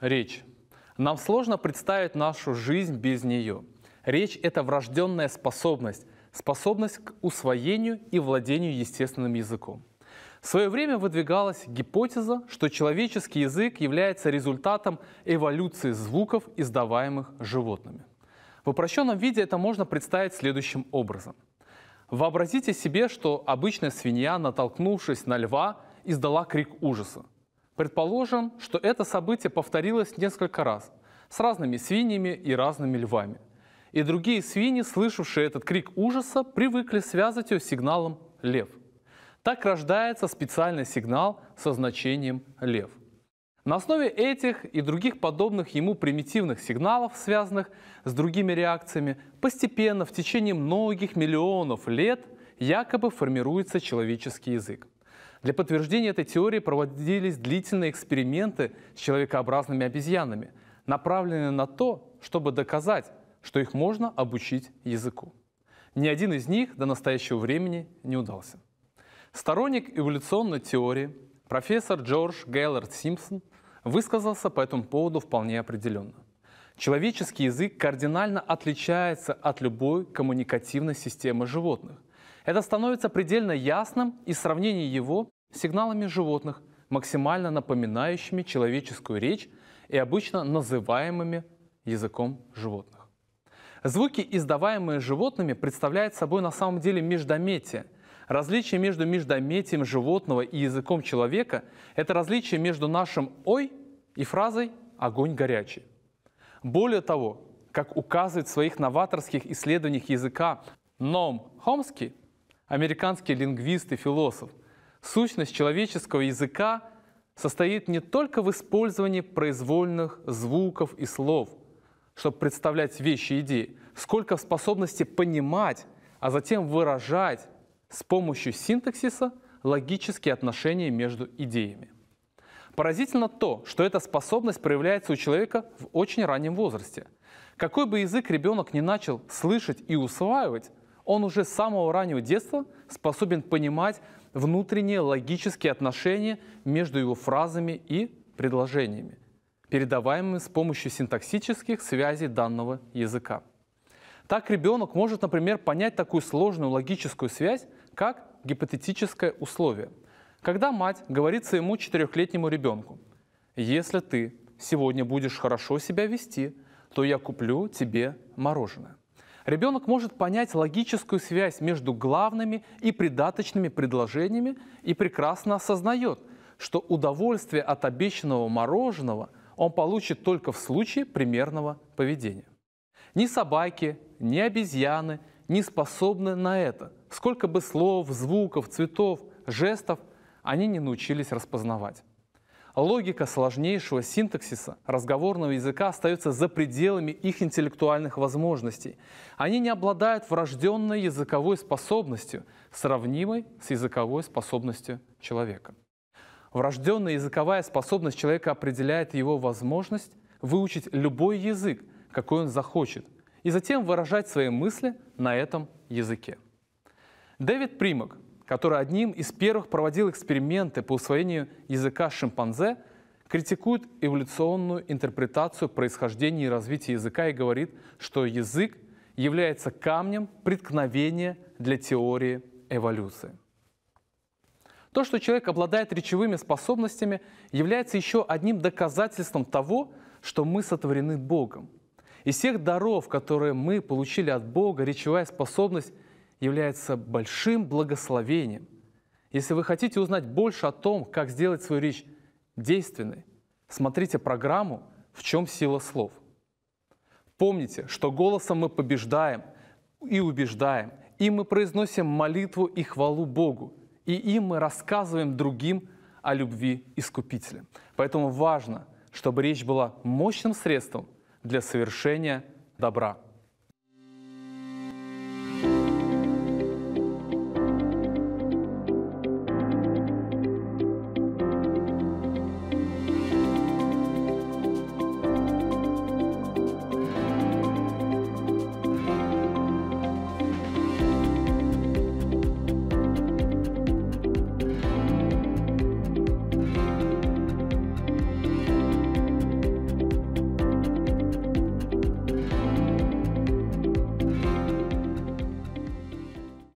Речь. Нам сложно представить нашу жизнь без нее. Речь – это врожденная способность, способность к усвоению и владению естественным языком. В свое время выдвигалась гипотеза, что человеческий язык является результатом эволюции звуков, издаваемых животными. В упрощенном виде это можно представить следующим образом. Вообразите себе, что обычная свинья, натолкнувшись на льва, издала крик ужаса. Предположим, что это событие повторилось несколько раз с разными свиньями и разными львами. И другие свиньи, слышавшие этот крик ужаса, привыкли связывать ее сигналом «лев». Так рождается специальный сигнал со значением «лев». На основе этих и других подобных ему примитивных сигналов, связанных с другими реакциями, постепенно в течение многих миллионов лет якобы формируется человеческий язык. Для подтверждения этой теории проводились длительные эксперименты с человекообразными обезьянами, направленные на то, чтобы доказать, что их можно обучить языку. Ни один из них до настоящего времени не удался. Сторонник эволюционной теории профессор Джордж Гейлорд Симпсон высказался по этому поводу вполне определенно. Человеческий язык кардинально отличается от любой коммуникативной системы животных, это становится предельно ясным и сравнения его с сигналами животных, максимально напоминающими человеческую речь и обычно называемыми языком животных. Звуки, издаваемые животными, представляют собой на самом деле междометие. Различие между междометием животного и языком человека – это различие между нашим «ой» и фразой «огонь горячий». Более того, как указывает в своих новаторских исследованиях языка Ном Хомский, американский лингвист и философ. Сущность человеческого языка состоит не только в использовании произвольных звуков и слов, чтобы представлять вещи и идеи, сколько в способности понимать, а затем выражать с помощью синтаксиса логические отношения между идеями. Поразительно то, что эта способность проявляется у человека в очень раннем возрасте. Какой бы язык ребенок не начал слышать и усваивать, он уже с самого раннего детства способен понимать внутренние логические отношения между его фразами и предложениями, передаваемыми с помощью синтаксических связей данного языка. Так ребенок может, например, понять такую сложную логическую связь, как гипотетическое условие. Когда мать говорит своему четырехлетнему ребенку, «Если ты сегодня будешь хорошо себя вести, то я куплю тебе мороженое». Ребенок может понять логическую связь между главными и придаточными предложениями и прекрасно осознает, что удовольствие от обещанного мороженого он получит только в случае примерного поведения. Ни собаки, ни обезьяны не способны на это. Сколько бы слов, звуков, цветов, жестов они не научились распознавать логика сложнейшего синтаксиса разговорного языка остается за пределами их интеллектуальных возможностей. Они не обладают врожденной языковой способностью, сравнимой с языковой способностью человека. Врожденная языковая способность человека определяет его возможность выучить любой язык, какой он захочет, и затем выражать свои мысли на этом языке. Дэвид Примак – который одним из первых проводил эксперименты по усвоению языка шимпанзе, критикует эволюционную интерпретацию происхождения и развития языка и говорит, что язык является камнем преткновения для теории эволюции. То, что человек обладает речевыми способностями, является еще одним доказательством того, что мы сотворены Богом. Из всех даров, которые мы получили от Бога, речевая способность является большим благословением. Если вы хотите узнать больше о том, как сделать свою речь действенной, смотрите программу «В чем сила слов». Помните, что голосом мы побеждаем и убеждаем, и мы произносим молитву и хвалу Богу, и им мы рассказываем другим о любви Искупителя. Поэтому важно, чтобы речь была мощным средством для совершения добра.